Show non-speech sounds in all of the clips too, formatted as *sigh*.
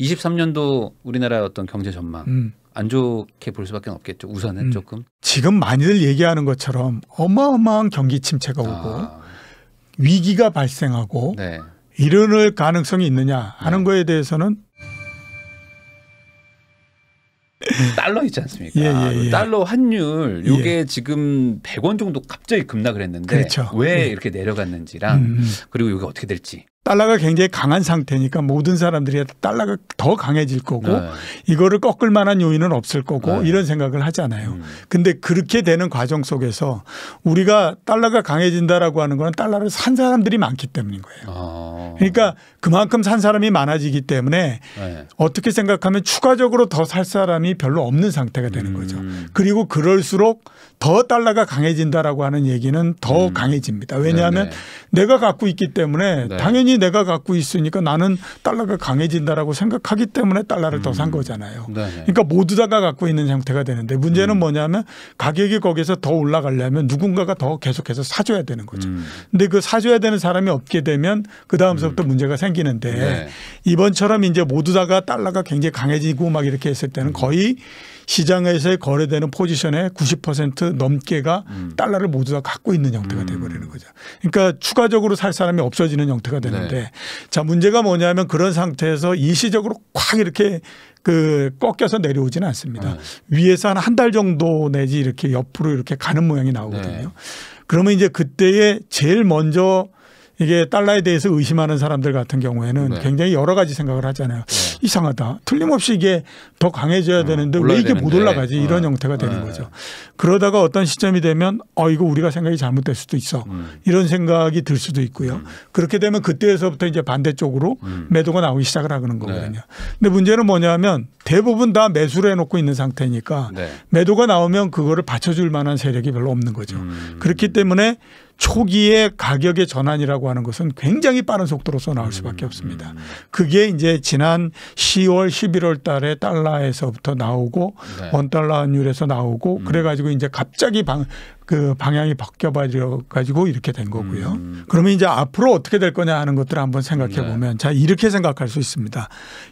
23년도 우리나라 어떤 경제 전망 음. 안 좋게 볼 수밖에 없겠죠. 우선은 음. 조금 지금 많이들 얘기하는 것처럼 어마어마한 경기 침체가 아. 오고 아. 위기가 발생하고 네. 일어날 가능성이 있느냐 하는 네. 거에 대해서는 음. 달러 있지 않습니까? 예, 예, 예. 달러 환율 예. 요게 지금 100원 정도 갑자기 급락을 했는데 그렇죠. 왜 예. 이렇게 내려갔는지랑 음. 음. 그리고 이게 어떻게 될지 달러가 굉장히 강한 상태니까 모든 사람들이 달러가 더 강해질 거고 네. 이거를 꺾을 만한 요인은 없을 거고 네. 이런 생각을 하잖아요. 그런데 음. 그렇게 되는 과정 속에서 우리가 달러가 강해진다라고 하는 건 달러를 산 사람들이 많기 때문인 거예요. 아. 그러니까 그만큼 산 사람이 많아지기 때문에 네. 어떻게 생각하면 추가적으로 더 살 사람이 별로 없는 상태가 되는 음. 거죠. 그리고 그럴수록 더 달러가 강해진다라고 하는 얘기는 더 음. 강해집니다. 왜냐하면 내가 갖고 있기 때문에 네. 당연히 당연히 내가 갖고 있으니까 나는 달러가 강해진다라고 생각하기 때문에 달러를 음. 더산 거잖아요. 네네. 그러니까 모두 다가 갖고 있는 형태가 되는데 문제는 음. 뭐냐면 가격이 거기서 더 올라가려면 누군가가 더 계속해서 사줘야 되는 거죠. 음. 근데 그 사줘야 되는 사람이 없게 되면 그 다음서부터 음. 문제가 생기는데 네. 이번처럼 이제 모두 다가 달러가 굉장히 강해지고 막 이렇게 했을 때는 음. 거의 시장에서의 거래되는 포지션의 90% 넘게가 음. 달러를 모두 다 갖고 있는 형태가 돼버리는 거죠. 그러니까 추가적으로 살 사람이 없어지는 형태가 되는 있는데 네. 네. 자 문제가 뭐냐면 그런 상태에서 일시적으로 꽉 이렇게 그 꺾여서 내려오지는 않습니다. 네. 위에서 한 한 달 정도 내지 이렇게 옆으로 이렇게 가는 모양이 나오거든요. 네. 그러면 이제 그때에 제일 먼저 이게 달러에 대해서 의심하는 사람들 같은 경우에는 네. 굉장히 여러 가지 생각을 하잖아요. 네. 이상하다. 틀림없이 이게 더 강해져야 어, 되는데 왜 이게 되는데. 못 올라가지 네. 이런 형태가 되는 네. 거죠. 그러다가 어떤 시점이 되면 어 이거 우리가 생각이 잘못될 수도 있어 음. 이런 생각이 들 수도 있고요. 음. 그렇게 되면 그때에서부터 이제 반대쪽으로 음. 매도가 나오기 시작을 하는 네. 거거든요. 근데 문제는 뭐냐면 대부분 다 매수를 해놓고 있는 상태니까 매도가 나오면 그거를 받쳐줄 만한 세력이 별로 없는 거죠. 음. 그렇기 때문에 초기의 가격의 전환이라고 하는 것은 굉장히 빠른 속도로서 나올 음, 수밖에 없습니다. 음, 음. 그게 이제 지난 10월, 11월 달에 달러에서부터 나오고 네. 원 달러 환율에서 나오고 그래가지고 이제 갑자기 방, 그 방향이 바뀌어버려 가지고 이렇게 된 거고요. 음. 그러면 이제 앞으로 어떻게 될 거냐 하는 것들을 한번 생각해 네. 보면 네. 자 이렇게 생각할 수 있습니다.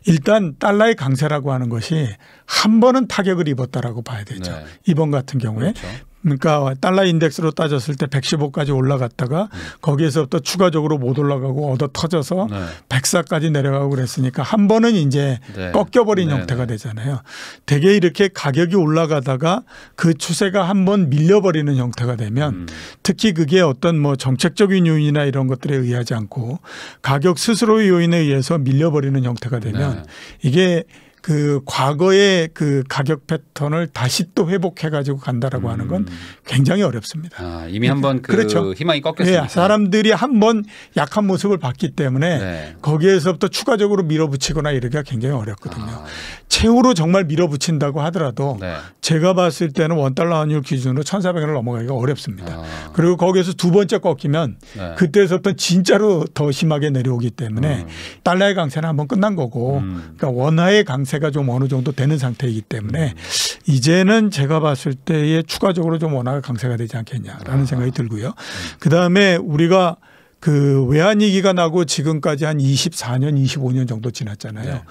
일단 달러의 강세라고 하는 것이 한 번은 타격을 입었다라고 봐야 되죠. 네. 이번 같은 경우에 그렇죠. 그러니까 달러 인덱스로 따졌을 때 115까지 올라갔다가 음. 거기에서부터 추가적으로 못 올라가고 얻어 터져서 네. 104까지 내려가고 그랬으니까 한 번은 이제 네. 꺾여버린 네. 네. 형태가 되잖아요. 대개 이렇게 가격이 올라가다가 그 추세가 한 번 밀려버리는 형태가 되면 음. 특히 그게 어떤 뭐 정책적인 요인이나 이런 것들에 의하지 않고 가격 스스로의 요인에 의해서 밀려버리는 형태가 되면 네. 이게 그 과거의 그 가격 패턴을 다시 또 회복해 가지고 간다라고 음. 하는 건 음. 굉장히 어렵습니다. 아, 이미 한번 그 그렇죠. 희망이 꺾였습니다. 네, 사람들이 한번 약한 모습을 봤기 때문에 네. 거기에서부터 추가적으로 밀어붙이거나 이러기가 굉장히 어렵거든요. 아. 최후로 정말 밀어붙인다고 하더라도 네. 제가 봤을 때는 원달러 환율 기준으로 1,400원을 넘어가기가 어렵습니다. 아. 그리고 거기에서 두 번째 꺾이면 네. 그때서부터 진짜로 더 심하게 내려오기 때문에 음. 달러의 강세는 한번 끝난 거고 음. 그러니까 원화의 강세 상태가 좀 어느 정도 되는 상태이기 때문에 음. 이제는 제가 봤을 때에 추가적으로 좀 원화가 강세가 되지 않겠냐라는 아. 생각이 들고요. 음. 그 다음에 우리가 그 외환위기가 나고 지금까지 한 24년, 25년 정도 지났잖아요. 네.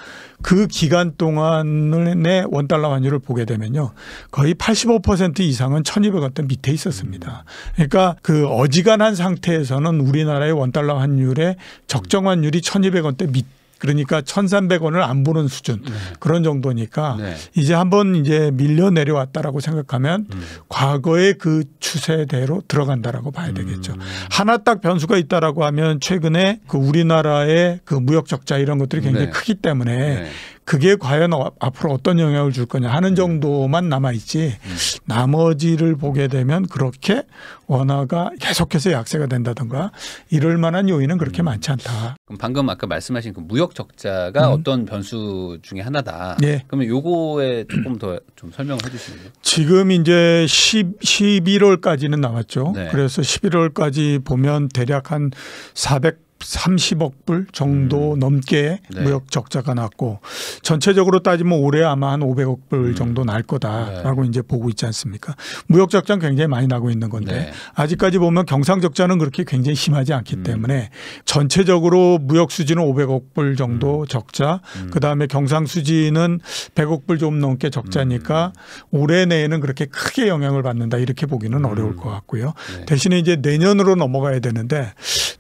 그 기간 동안에 원달러 환율을 보게 되면요. 거의 85% 이상은 1200원대 밑에 있었습니다. 음. 그러니까 그 어지간한 상태에서는 우리나라의 원달러 환율의 적정 환율이 1200원대 밑에 그러니까 1,300원을 안 보는 수준 네. 그런 정도니까 네. 이제 한번 이제 밀려 내려왔다라고 생각하면 음. 과거의 그 추세대로 들어간다라고 봐야 음. 되겠죠. 음. 하나 딱 변수가 있다라고 하면 최근에 그 우리나라의 그 무역 적자 이런 것들이 굉장히 네. 크기 때문에 네. 그게 과연 어, 앞으로 어떤 영향을 줄 거냐 하는 음. 정도만 남아 있지 음. 나머지를 보게 되면 그렇게 원화가 계속해서 약세가 된다든가 이럴 만한 요인은 그렇게 음. 많지 않다. 그럼 방금 아까 말씀하신 그 무역 적자가 음. 어떤 변수 중에 하나다. 예. 그러면 요거에 조금 더 좀 설명을 해 주시면 요 지금 이제 10, 11월까지는 남았죠 네. 그래서 11월까지 보면 대략 한 400. 30억 불 정도 음. 넘게 네. 무역 적자가 났고 전체적으로 따지면 올해 아마 한 500억 불 음. 정도 날 거다라고 네. 이제 보고 있지 않습니까? 무역 적자는 굉장히 많이 나고 있는 건데 네. 아직까지 보면 경상 적자는 그렇게 굉장히 심하지 않기 음. 때문에 전체적으로 무역 수지는 500억 불 정도 음. 적자 음. 그다음에 경상 수지는 100억 불 좀 넘게 적자니까 음. 올해 내에는 그렇게 크게 영향을 받는다 이렇게 보기는 어려울 것 같고요. 네. 대신에 이제 내년으로 넘어가야 되는데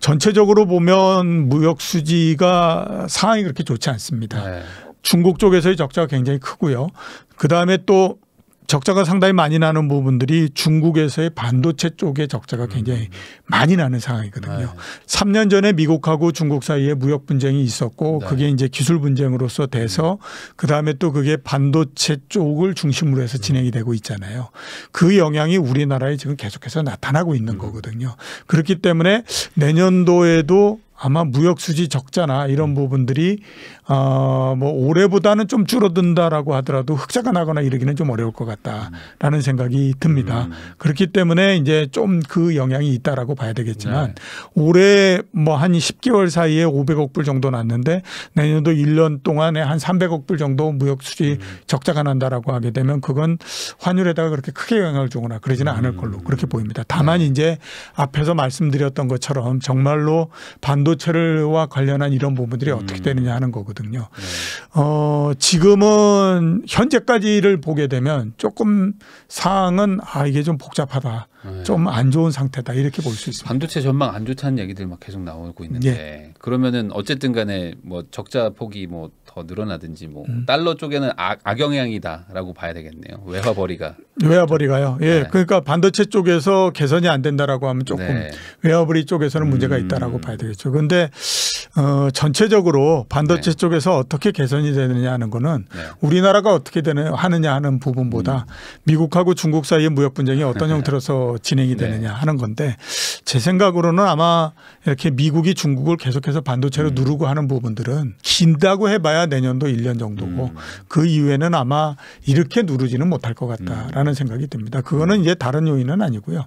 전체적으로 보면 무역 수지가 상황이 그렇게 좋지 않습니다. 네. 중국 쪽에서의 적자가 굉장히 크고요. 그 다음에 또 적자가 상당히 많이 나는 부분들이 중국에서의 반도체 쪽에 적자가 음. 굉장히 음. 많이 나는 상황이거든요. 네. 3년 전에 미국하고 중국 사이에 무역 분쟁이 있었고 네. 그게 이제 기술 분쟁으로서 돼서 음. 그다음에 또 그게 반도체 쪽을 중심으로 해서 음. 진행이 되고 있잖아요. 그 영향이 우리나라에 지금 계속해서 나타나고 있는 음. 거거든요. 그렇기 때문에 내년도에도 아마 무역 수지 적자나 이런 부분들이 어 뭐 올해보다는 좀 줄어든다라고 하더라도 흑자가 나거나 이러기는 좀 어려울 것 같다라는 음. 생각이 듭니다. 음. 그렇기 때문에 이제 좀 그 영향이 있다라고 봐야 되겠지만 네. 올해 뭐 한 10개월 사이에 500억 불 정도 났는데 내년도 1년 동안에 한 300억 불 정도 무역 수지 음. 적자가 난다라고 하게 되면 그건 환율에다가 그렇게 크게 영향을 주거나 그러지는 않을 음. 걸로 그렇게 보입니다. 다만 네. 이제 앞에서 말씀드렸던 것처럼 정말로 반도 반도체를와 관련한 이런 부분들이 음. 어떻게 되느냐 하는 거거든요. 네. 어, 지금은 현재까지를 보게 되면 조금 상황은 아, 이게 좀 복잡하다. 네. 좀안 좋은 상태다 이렇게 볼 수 있습니다. 반도체 전망 안 좋다는 얘기들 막 계속 나오고 있는데 예. 그러면은 어쨌든 간에 뭐 적자 폭이 뭐 더 늘어나든지 뭐 음. 달러 쪽에는 악, 아, 악영향이다라고 봐야 되겠네요. 외화 벌이가 외화 벌이가요. 예. 네. 그러니까 반도체 쪽에서 개선이 안 된다라고 하면 조금 네. 외화 벌이 쪽에서는 문제가 음. 있다라고 봐야 되겠죠. 그런데 어, 전체적으로 반도체 네. 쪽에서 어떻게 개선이 되느냐 하는 거는 네. 우리나라가 어떻게 되는 하느냐 하는 부분보다 음. 미국하고 중국 사이의 무역 분쟁이 어떤 네. 형태로서 진행이 네. 되느냐 네. 하는 건데 제 생각으로는 아마 이렇게 미국이 중국을 계속해서 반도체로 음. 누르고 하는 부분들은 긴다고 해봐야 내년도 1년 정도고 음. 그 이후에는 아마 이렇게 누르지는 못할 것 같다라는 음. 생각이 듭니다. 그거는 이제 다른 요인은 아니고요.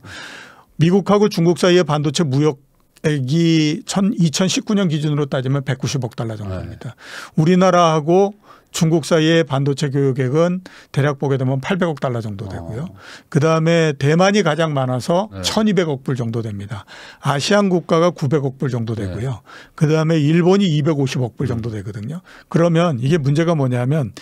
미국하고 중국 사이의 반도체 무역 액이 2019년 기준으로 따지면 190억 달러 정도입니다. 네. 우리나라하고 중국 사이의 반도체 교육액은 대략 보게 되면 800억 달러 정도 되고요. 어. 그다음에 대만이 가장 많아서 네. 1200억 불 정도 됩니다. 아시안 국가가 900억 불 정도 네. 되고요. 네. 그다음에 일본이 250억 불 음. 정도 되거든요. 그러면 이게 문제가 뭐냐면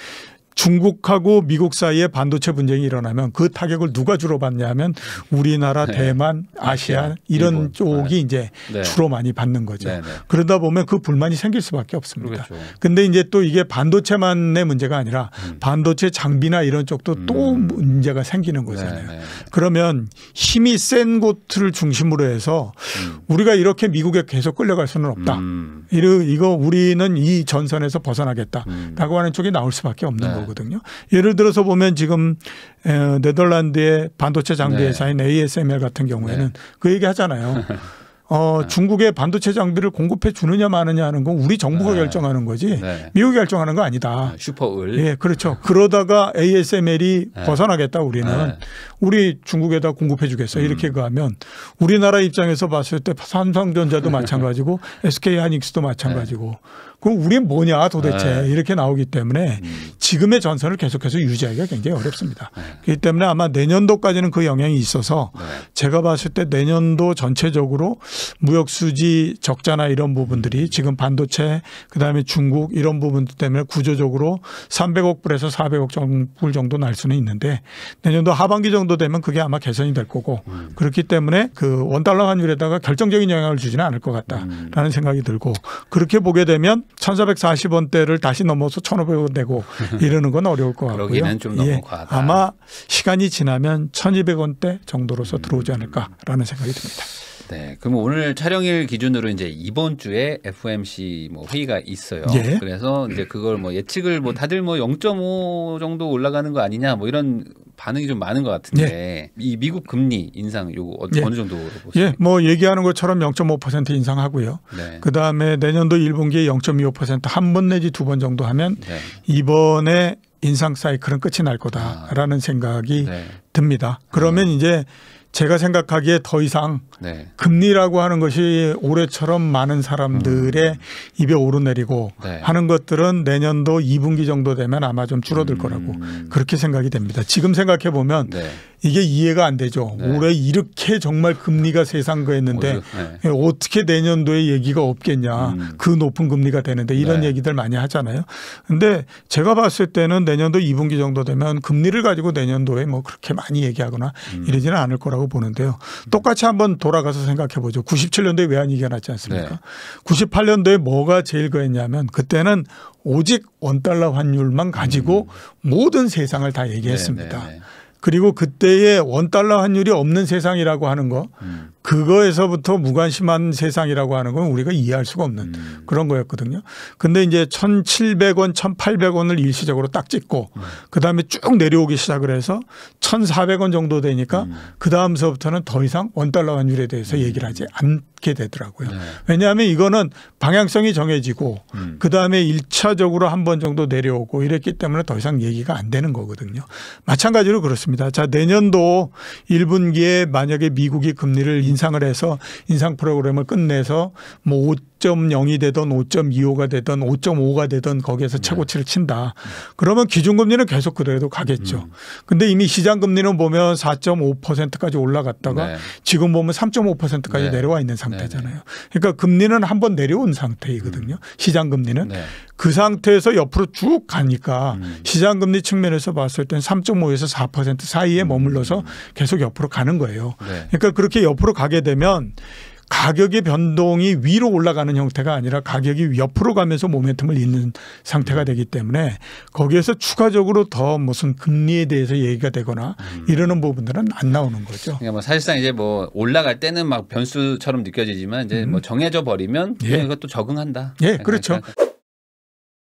중국하고 미국 사이에 반도체 분쟁이 일어나면 그 타격을 누가 주로 받냐 하면 우리나라, 네. 대만, 아시아, 이런 일본. 쪽이 네. 이제 네. 주로 많이 받는 거죠. 네, 네. 그러다 보면 그 불만이 생길 수밖에 없습니다. 그렇 근데 이제 또 이게 반도체만의 문제가 아니라 음. 반도체 장비나 이런 쪽도 음. 또 문제가 생기는 네, 거잖아요. 그러면 힘이 센 곳을 중심으로 해서 음. 우리가 이렇게 미국에 계속 끌려갈 수는 없다. 음. 이거 우리는 이 전선에서 벗어나겠다라고 음. 하는 쪽이 나올 수밖에 없는 거고. 거거든요. 예를 들어서 보면 지금 네덜란드의 반도체 장비 회사인 ASML 같은 경우에는 네. 그 얘기 하잖아요. *laughs* 어, 네. 중국의 반도체 장비를 공급해 주느냐 마느냐 하는 건 우리 정부가 네. 결정하는 거지 네. 미국이 결정하는 거 아니다. 네, 슈퍼을. 예, 그렇죠. 그러다가 ASML이 네. 벗어나겠다 우리는 우리 중국에다 공급해 주겠어 이렇게 음. 가면 우리나라 입장에서 봤을 때 삼성전자도 *laughs* 마찬가지고 SK 하닉스도 마찬가지고 그럼 우리 뭐냐 도대체 네. 이렇게 나오기 때문에 음. 지금의 전선을 계속해서 유지하기가 굉장히 어렵습니다. 네. 그렇기 때문에 아마 내년도까지는 그 영향이 있어서 네. 제가 봤을 때 내년도 전체적으로 무역 수지 적자나 이런 부분들이 음. 지금 반도체 그다음에 중국 이런 부분들 때문에 구조적으로 300억 불에서 400억 불 정도 날 수는 있는데 내년도 하반기 정도 되면 그게 아마 개선이 될 거고 음. 그렇기 때문에 그 원달러 환율에다가 결정적인 영향을 주지는 않을 것 같다라는 음. 생각이 들고 그렇게 보게 되면 천사백사십원대를 다시 넘어서 천오백원 내고 *laughs* 이러는 건 어려울 것 같고요. 그러기는 좀 너무 예, 과하다. 아마 시간이 지나면 천이백원대 정도로서 들어오지 않을까라는 생각이 듭니다. 네. 그럼 오늘 촬영일 기준으로 이제 이번 주에 FMC 뭐 회의가 있어요. 예. 그래서 이제 그걸 뭐 예측을 뭐 다들 뭐 0.5 정도 올라가는 거 아니냐 뭐 이런 반응이 좀 많은 것 같은데 예. 이 미국 금리 인상 요거 어, 예. 어느 정도 보세요? 예, 뭐 얘기하는 것처럼 0.5% 인상하고요. 네. 그 다음에 내년도 1분기에 0.25%한 번 내지 두 번 정도 하면 네. 이번에 인상 사이클은 끝이 날 거다라는 아. 생각이 네. 듭니다. 그러면 음. 이제 제가 생각하기에 더 이상 네. 금리라고 하는 것이 올해처럼 많은 사람들의 음. 입에 오르내리고 네. 하는 것들은 내년도 2분기 정도 되면 아마 좀 줄어들 음. 거라고 그렇게 생각이 됩니다. 지금 생각해 보면 네. 이게 이해가 안 되죠. 네. 올해 이렇게 정말 금리가 세상 거였는데 네. 예, 어떻게 내년도에 얘기가 없겠냐. 음. 그 높은 금리가 되는데 이런 네. 얘기들 많이 하잖아요. 근데 제가 봤을 때는 내년도 2분기 정도 되면 금리를 가지고 내년도에 뭐 그렇게 많이 얘기하거나 음. 이러지는 않을 거라고 거라고 보는데요. 똑같이 한번 돌아가서 생각해 보죠. 97년도에 외환위기가 났지 않습니까? 네. 98년도에 뭐가 제일 그랬냐면 그때는 오직 원달러 환율만 가지고 음. 모든 세상을 다 네, 얘기했습니다. 네, 네, 그리고 그때의 원달러 환율이 없는 세상이라고 하는 거 음. 그거에서부터 무관심한 세상이라고 하는 건 우리가 이해할 수가 없는 음. 그런 거였거든요. 근데 이제 1,700원, 1,800원을 일시적으로 딱 찍고 음. 그다음에 쭉 내려오기 시작을 해서 1,400원 정도 되니까 음. 그다음서부터는 더 이상 원달러 환율에 대해서 음. 얘기를 하지 않게 되더라고요. 네. 왜냐하면 이거는 방향성이 정해지고 음. 그다음에 1차적으로한 번 정도 내려오고 이랬기 때문에 더 이상 얘기가 안 되는 거거든요. 마찬가지로 그렇습니다. 자, 내년도 1분기에 만약에 미국이 금리를 인 음. 인상을 해서 인상 프로그램을 끝내서 뭐옷 5.0이 되던 5.25가 되던 5.5가 되던 거기에서 네. 최고치를 친다. 그러면 기준금리는 계속 그대로 가겠죠. 음. 근데 이미 시장금리는 보면 4.5%까지 올라갔다가 네. 지금 보면 3.5%까지 네. 내려와 있는 네, 상태잖아요. 네. 그러니까 금리는 한 번 내려온 상태이거든요. 음. 시장금리는. 네. 그 상태에서 옆으로 쭉 가니까 음. 시장금리 측면에서 봤을 땐 3.5에서 4% 사이에 음. 머물러서 계속 옆으로 가는 거예요. 그러니까 그렇게 옆으로 가게 되면 가격의 변동이 위로 올라가는 형태가 아니라 가격이 옆으로 가면서 모멘텀을 잇는 상태가 되기 때문에 거기에서 추가적으로 더 무슨 금리에 대해서 얘기가 되거나 음. 이러는 부분들은 안 나오는 거죠. 그러니까 뭐 사실상 이제 뭐 올라갈 때는 막 변수처럼 느껴지지만 이제 뭐 음. 뭐 정해져 버리면 예. 이것도 적응한다. 예, 그렇죠. 그러니까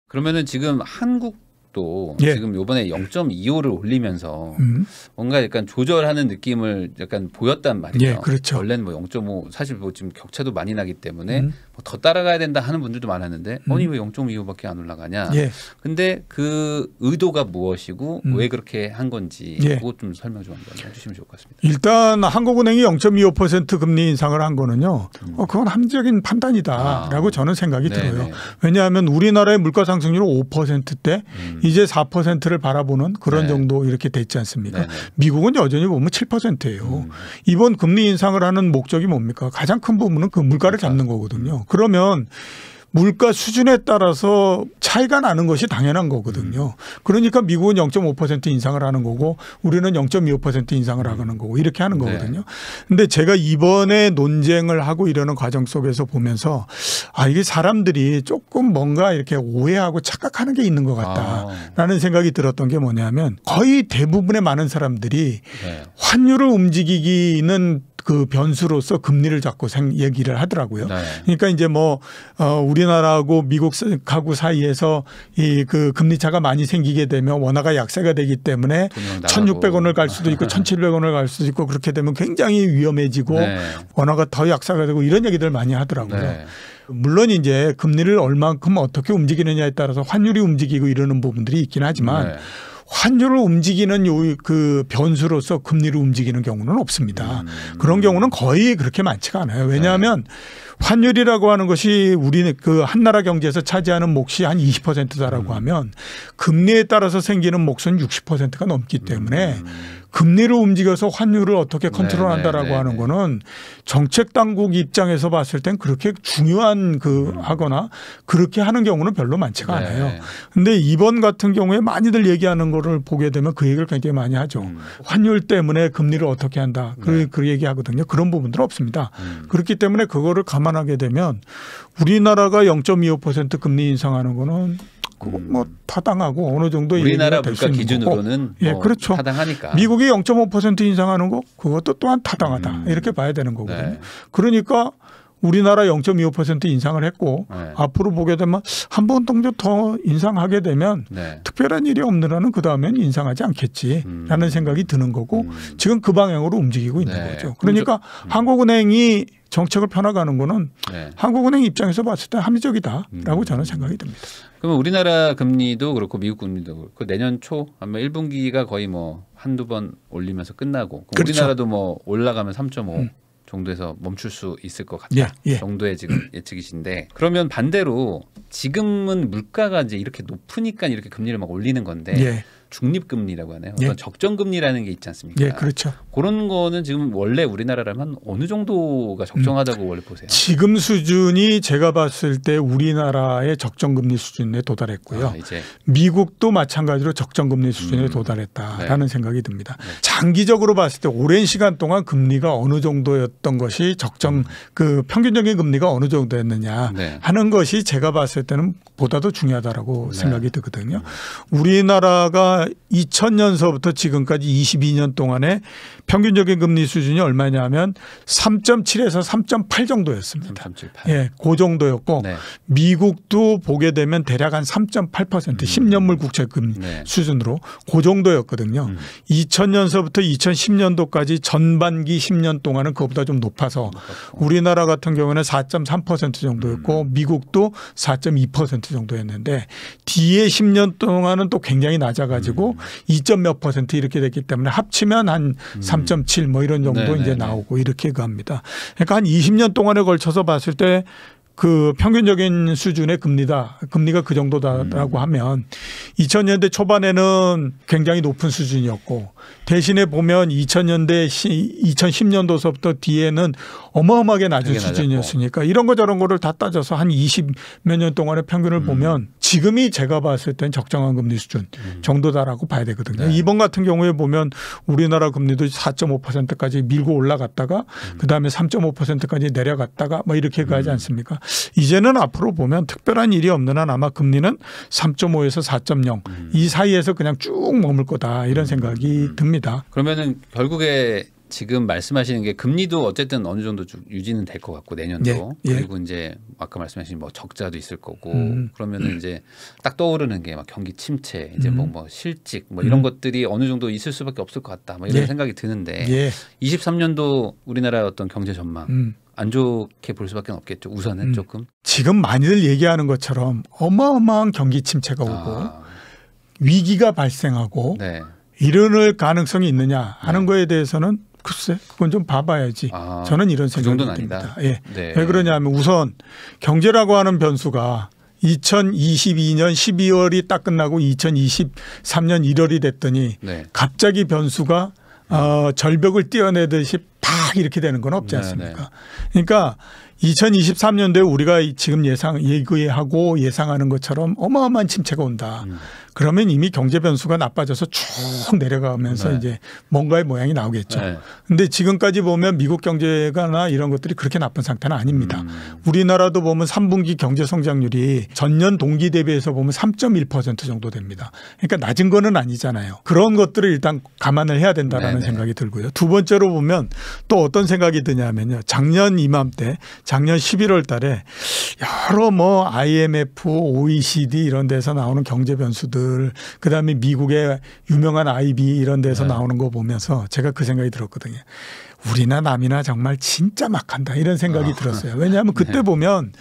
그러면은 지금 한국 가격도 예. 지금 요번에 0.25를 올리면서 음. 뭔가 약간 조절하는 느낌을 약간 보였단 말이죠. 예, 그렇죠. 원래는 뭐 0.5 사실 뭐 지금 격차도 많이 나기 때문에 음. 뭐 더 따라가야 된다 하는 분들도 많았는데 음. 아니 왜 0.25밖에 안 올라가냐. 예. 근데 그 의도가 무엇이고 음. 왜 그렇게 한 건지 예. 그것 좀 설명 좀 한번 해주시면 좋을 것 같습니다. 일단 한국은행이 0.25% 금리 인상을 한 거는요. 음. 어, 그건 합리적인 판단이다라고 아. 저는 생각이 네네. 들어요. 네. 왜냐하면 우리나라의 물가 상승률은 5%대 음. 이제 4%를 바라보는 그런 네. 정도 이렇게 됐지 않습니까? 네네. 네. 미국은 여전히 보면 7%예요. 음. 이번 금리 인상을 하는 목적이 뭡니까? 가장 큰 부분은 그 물가를 잡는 거거든요. 그러면 물가 수준에 따라서 차이가 나는 것이 당연한 거거든요. 음. 그러니까 미국은 0.5% 인상을 하는 거고 우리는 0.25% 인상을 음. 하는 거고 이렇게 하는 네. 거거든요. 네. 근데 제가 이번에 논쟁을 하고 이러는 과정 속에서 보면서 아, 이게 사람들이 조금 뭔가 이렇게 오해하고 착각하는 게 있는 것 아. 같다라는 아. 생각이 들었던 게 뭐냐면 거의 대부분의 많은 사람들이 네. 환율을 움직이기는 그 변수로서 금리를 잡고 생 얘기를 하더라고요. 네. 그러니까 이제 뭐 어, 우리나라하고 미국하고 사이에서 이 그 금리 차가 많이 생기게 되면 원화가 약세가 되기 때문에 1,600원을 갈 수도 있고 1,700원을 갈 수도 있고 그렇게 되면 굉장히 위험해지고 네. 원화가 더 약세가 되고 이런 얘기들 많이 하더라고요. 네. 물론 이제 금리를 얼만큼 어떻게 움직이느냐에 따라서 환율이 움직이고 이러는 부분들이 있긴 하지만 네. 환율을 움직이는 요 그 변수로서 금리를 움직이는 경우는 없습니다. 음. 그런 경우는 거의 그렇게 많지가 않아요. 왜냐하면 네. 환율이라고 하는 것이 우리그한 나라 경제에서 차지하는 몫이 한 20%다라고 음. 하면 금리에 따라서 생기는 몫은 60%가 넘기 때문에 음. 금리를 움직여서 환율을 어떻게 컨트롤한다라고 네, 네, 하는 네, 거는 정책 당국 입장에서 봤을 땐 그렇게 중요한 그 음. 하거나 그렇게 하는 경우는 별로 많지가 네 않아요. 근데 이번 같은 경우에 많이들 얘기하는 거를 보게 되면 그 얘기를 굉장히 많이 하죠. 음. 환율 때문에 금리를 어떻게 한다. 그, 네. 그 얘기하거든요. 그런 부분들은 없습니다. 음. 그렇기 때문에 그거를 감안하게 되면 우리나라가 0.25% 금리 인상하는 거는 그뭐 음. 타당하고 어느 정도 우리나라 물가 기준으로는 예, 뭐 그렇죠. 타당하니까. 미국이 0.5% 인상하는 거 그것도 또한 타당하다. 음. 이렇게 봐야 되는 거거든요. 네. 그러니까 우리나라 0.25% 인상을 했고 네. 앞으로 보게 되면 한 번동도더 인상하게 되면 네. 특별한 일이 없느라는 그 다음엔 인상하지 않겠지라는 음. 생각이 드는 거고 음. 지금 그 방향으로 움직이고 있는 네. 거죠. 그러니까 음. 한국은행이 정책을 펴나가는 거는 네. 한국은행 입장에서 봤을 때 합리적이다라고 음. 저는 생각이 듭니다. 그러면 우리나라 금리도 그렇고 미국 금리도 그렇고 내년 초 아마 1분기가 거의 뭐 한두 번 올리면서 끝나고 그렇죠. 우리나라도 뭐 올라가면 3.5 음. 정도에서 멈출 수 있을 것 같다 예, 예. 정도의 지금 *clears throat* 예측이신데 그러면 반대로 지금은 물가가 이제 이렇게 높으니까 이렇게 금리를 막 올리는 건데 예. 중립금리라고 하네요 어떤 예. 적정금리라는 게 있지 않습니까? 예, 그렇죠. 그런 거는 지금 원래 우리나라라면 어느 정도가 적정하다고 음, 원래 보세요? 지금 수준이 제가 봤을 때 우리나라의 적정금리 수준에 도달했고요. 아, 이제. 미국도 마찬가지로 적정금리 수준에 음, 도달했다라는 네. 생각이 듭니다. 네. 장기적으로 봤을 때 오랜 시간 동안 금리가 어느 정도였던 것이 적정 음. 그 평균적인 금리가 어느 정도였느냐 네. 하는 것이 제가 봤을 때는 보다 도 중요하다라고 네. 생각이 들거든요. 음. 우리나라가 2000년서부터 지금까지 22년 동안에 평균적인 금리 수준이 얼마냐면 3.7에서 3.8 정도였습니다. 3.8. 예, 그 정도였고 네. 미국도 보게 되면 대략 한 3.8% 음. 10년물 국채 금리 네. 수준으로 그 정도였거든요. 음. 2000년서부터 2010년도까지 전반기 10년 동안은 그보다 좀 높아서 높았고. 우리나라 같은 경우는 4.3% 정도였고 음. 미국도 4.2% 정도였는데 뒤에 10년 동안은 또 굉장히 낮아가지고 가지고 2점 몇 퍼센트 이렇게 됐기 때문에 합치면 한 3.7뭐 음. 이런 정도 네네네. 네, 이제 네. 나오고 이렇게 갑니다. 그러니까 한 20년 동안에 걸쳐서 봤을 때 그 평균적인 수준의 금리다. 금리가 그 정도다라고 음. 하면 2000년대 초반에는 굉장히 높은 수준이었고 대신에 보면 2000년대 2010년도서부터 뒤에는 어마어마하게 낮은 수준이었으니까 이런 거 저런 거를 다 따져서 한 20 몇 년 동안의 평균을 음. 보면 지금이 제가 봤을 땐 적정한 금리 수준 음. 정도다라고 봐야 되거든요. 네. 이번 같은 경우에 보면 우리나라 금리도 4.5%까지 밀고 올라갔다가 음. 그다음에 3.5%까지 내려갔다가 뭐 이렇게 가지 음. 않습니까? 이제는 앞으로 보면 특별한 일이 없는 한 아마 금리는 3.5에서 4.0이 음. 사이에서 그냥 쭉 머물 거다 이런 음. 생각이 듭니다. 그러면은 결국에 지금 말씀하시는 게 금리도 어쨌든 어느 정도 유지는 될 것 같고 내년도 네. 예, 그리고 이제 아까 말씀하신 뭐 적자도 있을 거고 음, 그러면은 음. 이제 딱 떠오르는 게 막 경기 침체 이제 뭐뭐 음. 뭐 실직 뭐 이런 음. 것들이 어느 정도 있을 수밖에 없을 것 같다 뭐 이런 예. 생각이 드는데 23년도 예. 우리나라 어떤 경제 전망 음. 안 좋게 볼 수밖에 없겠죠 우선은 조금 지금 많이들 얘기하는 것처럼 어마어마한 경기 침체가 아. 오고 아. 위기가 발생하고 네. 이뤄낼 가능성이 있느냐 하는 네. 거에 대해서는 글쎄, 그건 좀 봐봐야지. 아, 저는 이런 그 생각이 그 듭니다. 예. 네. 왜 그러냐면 우선 경제라고 하는 변수가 2022년 12월이 딱 끝나고 2023년 1월이 됐더니 네. 갑자기 변수가 어, 절벽을 뛰어내듯이 팍 이렇게 되는 건 없지 네, 않습니까? 네네. 그러니까 2023년도에 우리가 지금 예상 예고하고 예상하는 것처럼 어마어마한 침체가 온다. 음. 그러면 이미 경제 변수가 나빠져서 쭉 내려가면서 네. 이제 뭔가의 모양이 나오겠죠. 네. 근데 지금까지 보면 미국 경제가나 이런 것들이 그렇게 나쁜 상태는 아닙니다. 음. 우리나라도 보면 3분기 경제 성장률이 전년 동기 대비해서 보면 3.1% 정도 됩니다. 그러니까 낮은 거는 아니잖아요. 그런 것들을 일단 감안을 해야 된다라는 네네. 네. 생각이 들고요. 두 번째로 보면 또 어떤 생각이 드냐면요. 작년 이맘때 작년 11월 달에 여러 뭐 IMF, OECD 이런 데서 나오는 경제 변수들 것들 그다음에 미국의 유명한 아이비 이런 데서 네. 나오는 거 보면서 제가 그 생각이 들었거든요. 우리나 남이나 정말 진짜 막한다 이런 생각이 어. 들었어요. 왜냐하면 *laughs* 네. 그때 네. 보면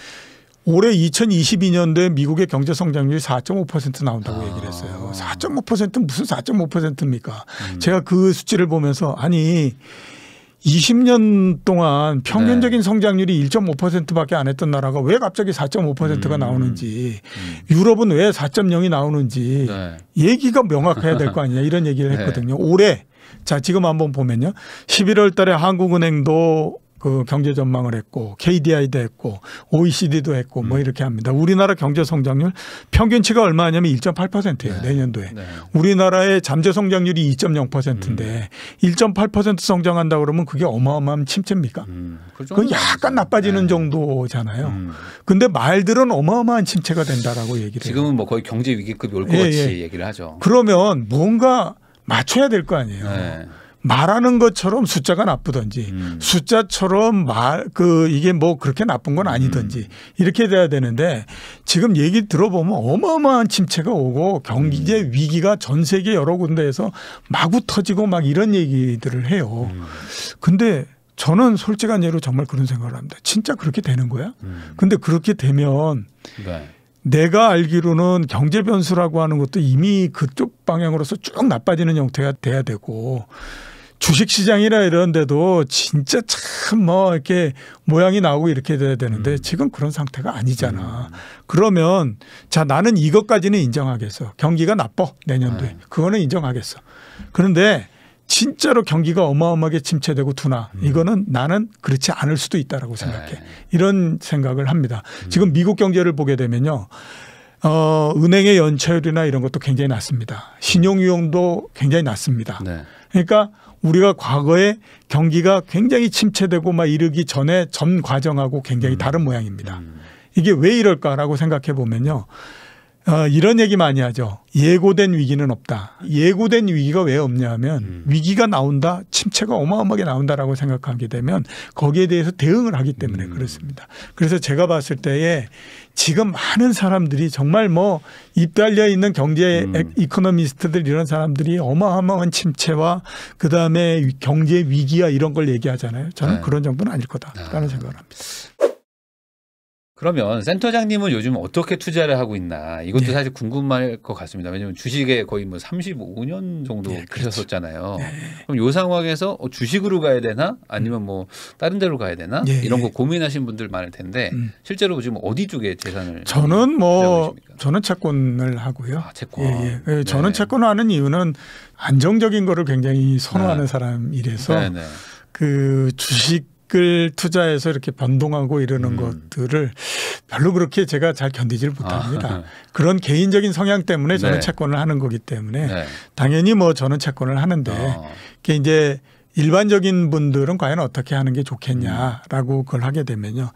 올해 2022년도에 미국의 경제 성장률이 4.5% 나온다고 아. 얘기를 했어요. 4.5% 아. 무슨 4.5%입니까? 음. 제가 그 수치를 보면서 아니 20년 동안 평균적인 네. 성장률이 1.5%밖에 안 했던 나라가 왜 갑자기 4.5%가 음. 나오는지 음. 유럽은 왜 4.0이 나오는지 네. 얘기가 명확해야 될 거 아니냐 이런 얘기를 *laughs* 네. 했거든요. 네. 올해 자 지금 한번 보면요. 11월 달에 한국은행도 그 경제 전망을 했고 KDI도 했고 OECD도 했고 뭐 음. 뭐 이렇게 합니다. 우리나라 경제 성장률 평균치가 얼마냐면 1.8%예요. 네. 내년도에. 네. 우리나라의 잠재 성장률이 2.0%인데 음. 1.8% 성장한다 그러면 그게 어마어마한 침체입니까? 음. 그 약간 나빠지는 네. 정도잖아요. 음. 근데 말들은 어마어마한 침체가 된다라고 얘기를 지금은 요뭐 거의 경제 위기급이 올것 예, 같이 예. 얘기를 하죠. 그러면 뭔가 맞춰야 될 거 아니에요. 네. 말하는 것처럼 숫자가 나쁘든지 음. 숫자처럼 말 그 이게 뭐 그렇게 나쁜 건 아니든지 음. 이렇게 돼야 되는데 지금 얘기 들어보면 어마어마한 침체가 오고 경제 음. 위기가 전 세계 여러 군데에서 마구 터지고 막 이런 얘기들을 해요. 음. 근데 저는 솔직한 예로 정말 그런 생각을 합니다. 진짜 그렇게 되는 거야? 음. 근데 그렇게 되면 네. 내가 알기로는 경제 변수라고 하는 것도 이미 그쪽 방향으로서 쭉 나빠지는 형태가 돼야 되고 주식시장이나 이런 데도 진짜 참 뭐 이렇게 모양이 나오고 이렇게 돼야 되는데 음. 지금 그런 상태가 아니잖아. 음. 그러면 자 나는 이것까지는 인정하겠어. 경기가 나빠 내년도에 네. 그거는 인정하겠어. 그런데 진짜로 경기가 어마어마하게 침체되고 둔화 음. 이거는 나는 그렇지 않을 수도 있다라고 생각해. 네. 이런 생각을 합니다. 음. 지금 미국 경제를 보게 되면요. 어, 은행의 연체율이나 이런 것도 굉장히 낮습니다. 신용유형도 굉장히 낮습니다. 네. 그러니까 우리가 과거에 경기가 굉장히 침체되고 막 이르기 전에 전 과정하고 굉장히 음. 다른 모양입니다. 음. 이게 왜 이럴까라고 생각해 보면요. 어, 이런 얘기 많이 하죠. 예고된 위기는 없다. 예고된 위기가 왜 없냐 하면 음. 위기가 나온다, 침체가 어마어마하게 나온다라고 생각하게 되면 거기에 대해서 대응을 하기 때문에 음. 그렇습니다. 그래서 제가 봤을 때에 지금 많은 사람들이 정말 뭐 입달려 있는 경제 음. 이코노미스트들 이런 사람들이 어마어마한 침체와 그 다음에 경제 위기와 이런 걸 얘기하잖아요. 저는 네. 그런 정도는 아닐 거다라는 아. 생각을 합니다. 그러면 센터장님은 요즘 어떻게 투자를 하고 있나 이것도 네. 사실 궁금할 것 같습니다. 왜냐하면 주식에 거의 뭐 35년 정도 네, 그계셨잖아요 그렇죠. 네. 그럼 요 상황에서 어, 주식으로 가야 되나 아니면 뭐 다른 데로 가야 되나 예, 이런 예. 거 고민하신 분들 많을 텐데 음. 실제로 지금 어디 쪽에 재산을 저는 뭐 저는 채권을 하고요. 아, 채권. 예, 예. 예 네. 저는 채권을 하는 이유는 안정적인 거를 굉장히 선호하는 네. 사람이라서 그 주식 댓글 투자에서 이렇게 변동하고 이러는 음. 것들을 별로 그렇게 제가 잘 견디질 못합니다. 아. 네. 그런 개인적인 성향 때문에 저는 네. 채권을 하는 거기 때문에 네. 당연히 뭐 저는 채권을 하는데 어. 그게 이제 일반적인 분들은 과연 어떻게 하는 게 좋겠냐라고 그걸 하게 되면요.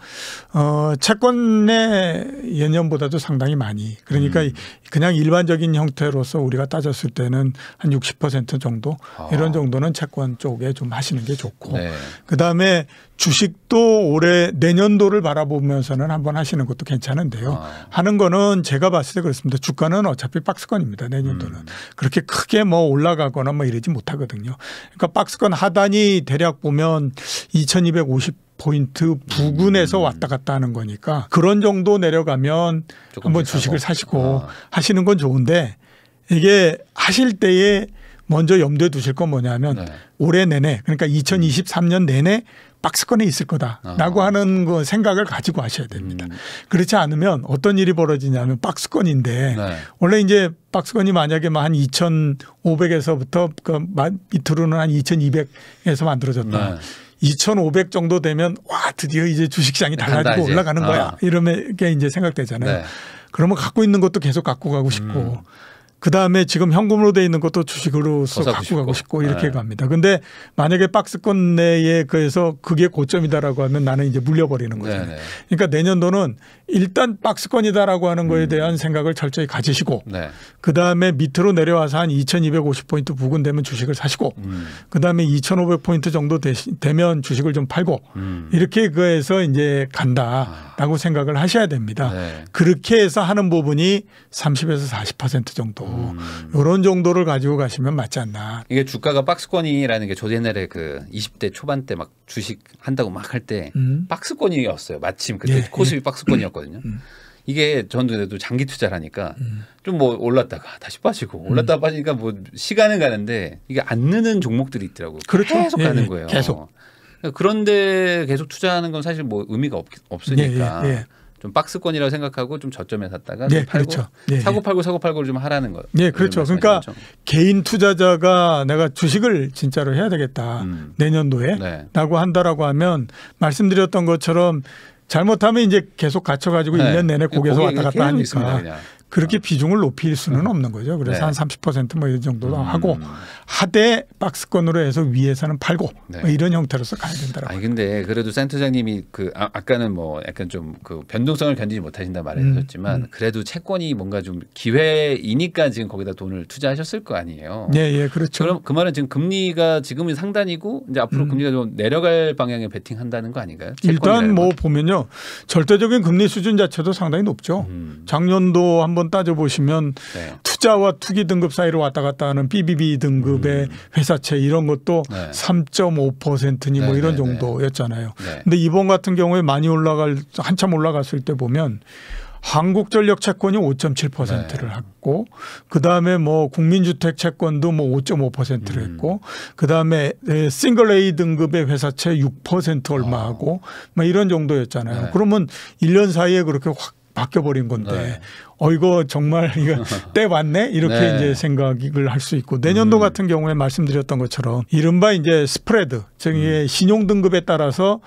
어, 채권의 예년보다도 상당히 많이 그러니까 음. 그냥 일반적인 형태로서 우리가 따졌을 때는 한 60% 정도 이런 아. 정도는 채권 쪽에 좀 하시는 게 좋고 네. 그다음에 주식도 올해 내년도를 바라보면서는 한번 하시는 것도 괜찮은데요. 아. 하는 거는 제가 봤을 때 그렇습니다. 주가는 어차피 박스권입니다. 내년도는. 음. 그렇게 크게 뭐 올라가거나 뭐 이러지 못하거든요. 그러니까 박스권 하단이 대략 보면 2250 포인트 부근에서 음. 왔다 갔다 하는 거니까 그런 정도 내려가면 한번 주식을 사고. 사시고 아. 하시는 건 좋은데 이게 하실 때에 먼저 염두에 두실 건 뭐냐면 네. 올해 내내 그러니까 2023년 내내 박스권에 있을 거다라고 아. 하는 그 생각을 가지고 하셔야 됩니다. 음. 그렇지 않으면 어떤 일이 벌어지냐면 박스권인데 네. 원래 이제 박스권이 만약에 뭐 한 2,500에서부터 그 밑으로는 한 2,200에서 만들어졌다. 네. 2,500 정도 되면 와 드디어 이제 주식시장이 달라지고 올라가는 거야 아. 이러면 이게 이제 생각되잖아요. 네. 그러면 갖고 있는 것도 계속 갖고 가고 싶고. 음. 그 다음에 지금 현금으로 돼 있는 것도 주식으로서 갖고 가고 싶고 이렇게 네. 갑니다. 근데 만약에 박스권 내에 그래서 그게 고점이다라고 하면 나는 이제 물려버리는 거잖아요. 그러니까 내년도는 일단 박스권이다라고 하는 거에 음. 대한 음. 생각을 철저히 가지시고 네. 그 다음에 밑으로 내려와서 한 2,250포인트 부근 되면 주식을 사시고 음. 그 다음에 2,500포인트 정도 되시, 되면 주식을 좀 팔고 음. 이렇게 그해서 이제 간다라고 아. 생각을 하셔야 됩니다. 네. 그렇게 해서 하는 부분이 30에서 40% 정도. 음. 이런 정도를 가지고 가시면 맞지 않나. 이게 주가가 박스권이라는 게 조제넬의 그 20대 초반 때 막 주식 한다고 막 할때 음. 박스권이었어요. 마침 그때 예. 예. 코스피 박스권이었거든요. 음. 이게 전도그도 장기 투자라니까 음. 좀뭐 올랐다가 다시 빠지고 음. 올랐다가 빠지니까 뭐 시간은 가는데 이게 안 느는 종목들이 있더라고요. 그렇죠. 계속 예. 예. 가는 거예요. 계속. 그런데 계속 투자하는 건 사실 뭐 의미가 없, 예, 없으니까. 예. 좀 박스권이라고 생각하고 좀 저점에 샀다가 네, 팔고 그렇죠. 네, 예, 예. 사고 팔고 사고 팔고를 좀 하라는 거예요. 네, 그렇죠. 그러니까 엄 개인 투자자가 내가 주식을 진짜로 해야 되겠다 음. 내년도에라고 네. 한다라고 하면 말씀드렸던 것처럼 잘못하면 이제 계속 갇혀가지고 1년 내내 고개서 왔다 갔다 하니까 그렇게 비중을 높일 수는 없는 거죠. 그래서 네. 한 30%뭐 이 정도도 음. 하고 하대 박스권으로 해서 위에서는 팔고 뭐 네. 뭐 이런 형태로서 가야 된다라고. 아니 근데 그래도 센터장님이 그 아, 까는뭐 약간 좀 그 변동성을 견디지 못하신다 말하셨지만 음. 음. 그래도 채권이 뭔가 좀 기회이니까 지금 거기다 돈을 투자하셨을 거 아니에요. 예, 예, 그렇죠. 그럼 그 말은 지금 금리가 지금은 상단이고 이제 앞으로 음. 금리가 좀 내려갈 방향에 베팅한다는 거 아닌가요? 일단 뭐 건. 보면요 절대적인 금리 수준 자체도 상당히 높죠. 음. 작년도 한번 한번 따져보시면 네. 투자와 투기 등급 사이로 왔다 갔다 하는 BBB 등급의 음. 회사채 이런 것도 네. 3.5%니 뭐 네. 뭐 이런 네, 정도였잖아요. 네. 네. 근데 이번 같은 경우에 많이 올라갈 한참 올라갔을 때 보면 한국전력 채권이 5.7%를 네. 했고 그다음에 뭐 국민주택 채권도 뭐 5.5%를 음. 했고 그다음에 싱글 A 등급의 회사채 6% 아. 얼마 하고 뭐 이런 정도였잖아요. 네. 그러면 1년 사이에 그렇게 확 바뀌어버린 건데 네. 어 이거 정말 이거 *laughs* 때 왔네 이렇게 네. 이제 생각을 할 수 있고 내년도 음. 같은 경우에 말씀드렸던 것처럼 이른바 이제 스프레드 즉 음. 신용 등급에 따라서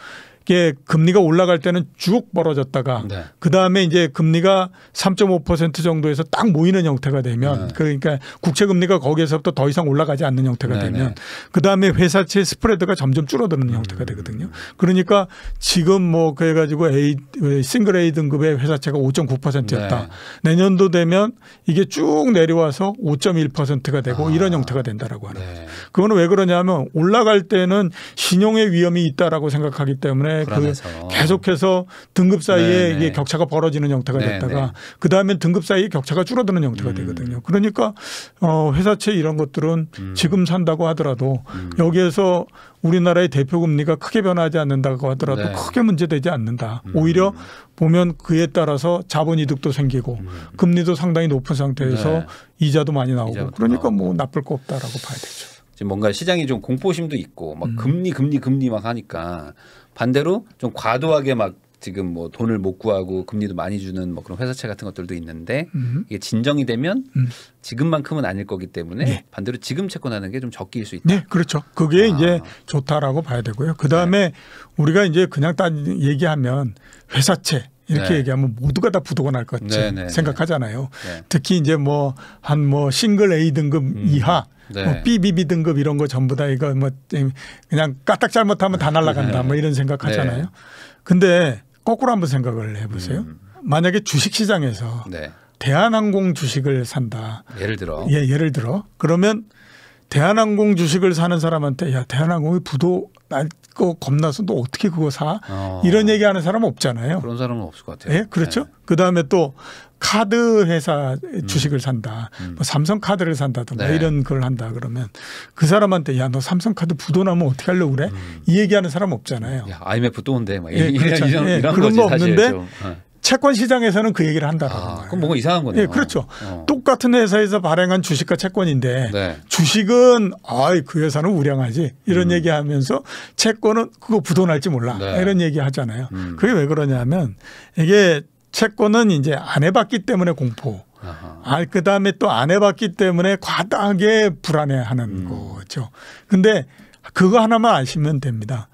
이게 예, 금리가 올라갈 때는 쭉 벌어졌다가 네. 그 다음에 이제 금리가 3.5% 정도에서 딱 모이는 형태가 되면 네. 그러니까 국채 금리가 거기에서부터 더 이상 올라가지 않는 형태가 네, 네. 되면 그 다음에 회사채 스프레드가 점점 줄어드는 형태가 음. 되거든요. 그러니까 지금 뭐 그래가지고 A 싱글 A 등급의 회사채가 5.9%였다. 내년도 되면 이게 쭉 내려와서 5.1%가 되고 아. 이런 형태가 된다라고 하는 거죠. 그거는 왜 그러냐면 올라갈 때는 신용의 위험이 있다라고 생각하기 때문에 그 계속해서 등급 사이에 네네. 네. 이게 격차가 벌어지는 형태가 네 됐다가 네. 그 다음에 등급 사이에 격차가 줄어드는 형태가 음. 되거든요. 그러니까 어 회사채 이런 것들은 음. 지금 산다고 하더라도 음. 여기에서 우리나라의 대표 금리가 크게 변하지 않는다고 하더라도 네. 크게 문제되지 않는다. 음. 오히려 보면 그에 따라서 자본 이득도 생기고 음. 금리도 상당히 높은 상태에서 네. 이자도 많이 나오고 그러니까 뭐 나쁠 거 없다라고 봐야 되죠. 지금 뭔가 시장이 좀 공포심도 있고 막 음. 금리 금리 금리 막 하니까 반대로 좀 과도하게 막 지금 뭐 돈을 못 구하고 금리도 많이 주는 뭐 그런 회사채 같은 것들도 있는데 음. 이게 진정이 되면 음. 지금만큼은 아닐 거기 때문에 네. 반대로 지금 채권하는 게 좀 적기일 수 있다. 네, 그렇죠. 그게 아. 이제 좋다라고 봐야 되고요. 그 다음에 네. 우리가 이제 그냥 딴 얘기하면 회사채 이렇게 네. 얘기하면 모두가 다 부도가 날것 같이 네, 네, 생각하잖아요. 네. 특히 이제 뭐 한뭐 뭐 싱글 A 등급 음. 이하 네. 뭐 BBB 등급 이런 거 전부 다 이거 뭐 그냥 까딱 잘못하면 다 날아간다 뭐 이런 생각하잖아요. 네. 근데 거꾸로 한번 생각을 해보세요. 음. 만약에 주식시장에서 네. 대한항공 주식을 산다. 예를 들어. 예, 예를 들어. 그러면 대한항공 주식을 사는 사람한테 야 대한항공이 부도 날 거 겁나서 너 어떻게 그거 사 어. 이런 얘기하는 사람 없잖아요. 그런 사람은 없을 것 같아요. 예, 그렇죠. 네. 그 다음에 또 카드 회사 음. 주식을 음. 산다, 음. 뭐 삼성 카드를 산다든가 네. 이런 걸 한다 그러면 그 사람한테 야 너 삼성 카드 부도 나면 어떻게 하려고 그래 음. 이 얘기하는 사람 없잖아요. 야 IMF 또 온대 막 예, 그렇 이런, 예, 이런 그런 거지, 거 없는데 좀. 어. 채권 시장에서는 그 얘기를 한다라는 아, 거예요. 그럼 뭔가 이상한 거네요. 예, 그렇죠. 어. 똑같은 회사에서 발행한 주식과 채권인데 네. 주식은 아이 그 회사는 우량하지 이런 음. 얘기하면서 채권은 그거 부도날지 몰라 네. 이런 얘기 하잖아요. 음. 그게 왜 그러냐면 이게 채권은 이제 안 해봤기 때문에 공포. 아 아, 그 다음에 또 안 해봤기 때문에 과다하게 불안해하는 음. 거죠. 근데 그거 하나만 아시면 됩니다.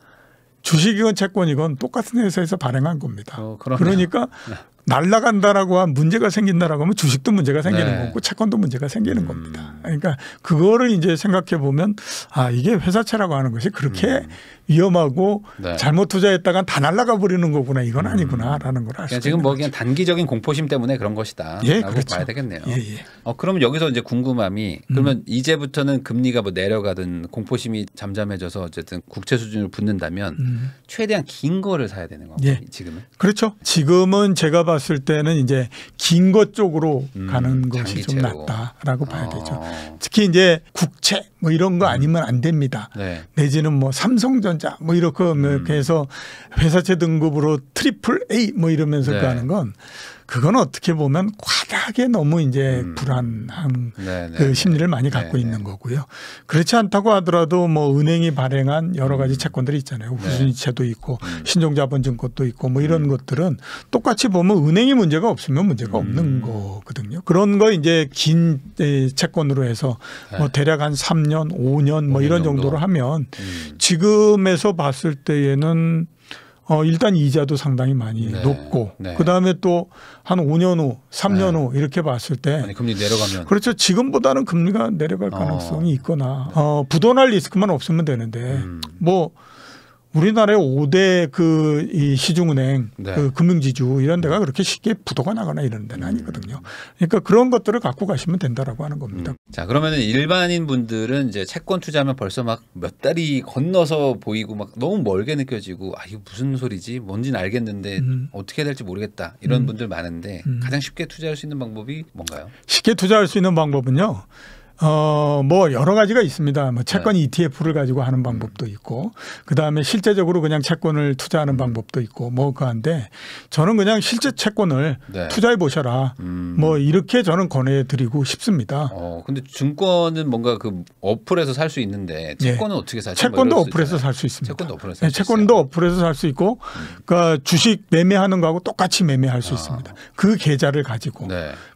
주식이건 채권이건 똑같은 회사에서 발행한 겁니다. 어, 그러니까 네. 날라간다라고 한 문제가 생긴다라고 하면 주식도 문제가 생기는 네. 거고 채권도 문제가 생기는 음. 겁니다. 그러니까 그거를 이제 생각해 보면 아 이게 회사채라고 하는 것이 그렇게 음. 위험하고 네. 잘못 투자했다간 다 날라가 버리는 거구나 이건 아니구나라는 걸 알수 있 지금 뭐 그냥 단기적인 공포심 때문에 그런 것이다라고 예, 그렇죠. 봐야 되겠네요. 예, 예. 어 그럼 여기서 이제 궁금함이 그러면 음. 이제부터는 금리가 뭐 내려가든 공포심이 잠잠해져서 어쨌든 국채 수준을 붙는다면 음. 최대한 긴 거를 사야 되는 거고 예. 지금은 그렇죠. 지금은 제가 봐 봤을 때는 이제 긴 것 쪽으로 음, 가는 것이 장기체로. 좀 낫다라고 봐야 어. 되죠. 특히 이제 국채 뭐 이런 거 음. 아니면 안 됩니다. 네. 내지는 뭐 삼성전자 뭐 이렇게 음. 해서 회사채 등급으로 트리플 A 뭐 이러면서 네. 가는 건 그건 어떻게 보면 과다하게 너무 이제 음. 불안한 네, 네, 그 네. 심리를 많이 갖고 네네. 있는 거고요. 그렇지 않다고 하더라도 뭐 은행이 발행한 여러 가지 음. 채권들이 있잖아요. 후순위채도 있고 음. 신종자본증권도 있고 뭐 이런 음. 것들은 똑같이 보면 은행이 문제가 없으면 문제가 없는 음. 거거든요. 그런 거 이제 긴 예, 채권으로 해서 네. 뭐 대략 한 3년, 5년 뭐 5년 이런 정도? 로 하면 지금에서 봤을 때에는 어, 일단 이자도 상당히 많이 네. 높고 네. 그다음에 또 한 5년 후, 3년 네. 후 이렇게 봤을 때 아니, 금리 내려가면 그렇죠. 지금보다는 금리가 내려갈 어. 가능성이 어. 있거나 어, 부도날 리스크만 없으면 되는데 음. 뭐 우리나라의 5대 그 이 시중은행, 네. 그 금융지주 이런 데가 그렇게 쉽게 부도가 나거나 이런 데는 음. 아니거든요. 그러니까 그런 것들을 갖고 가시면 된다라고 하는 겁니다. 음. 자, 그러면 일반인 분들은 이제 채권 투자하면 벌써 막 몇 달이 건너서 보이고 막 너무 멀게 느껴지고 아, 이거 무슨 소리지? 뭔지는 알겠는데 음. 어떻게 해야 될지 모르겠다. 이런 음. 분들 많은데 음. 가장 쉽게 투자할 수 있는 방법이 뭔가요? 쉽게 투자할 수 있는 방법은요. 어, 뭐 여러 가지가 있습니다. 뭐 네. 채권 ETF를 가지고 하는 음. 방법도 있고, 그 다음에 실제적으로 그냥 채권을 투자하는 방법도 있고, 뭐 그한데 저는 그냥 실제 채권을 네. 투자해 보셔라. 음. 뭐 이렇게 저는 권해드리고 싶습니다. 어, 근데 증권은 뭔가 그 어플에서 살 수 있는데 네. 채권은 네. 어떻게 사죠? 뭐 채권도 어플에서 살 수 있습니다. 채권도 어플에서 네, 살수 채권도 어플에서 살 수 있고, 음. 그러니까 주식 매매하는 거하고 똑같이 매매할 수 아. 있습니다. 그 계좌를 가지고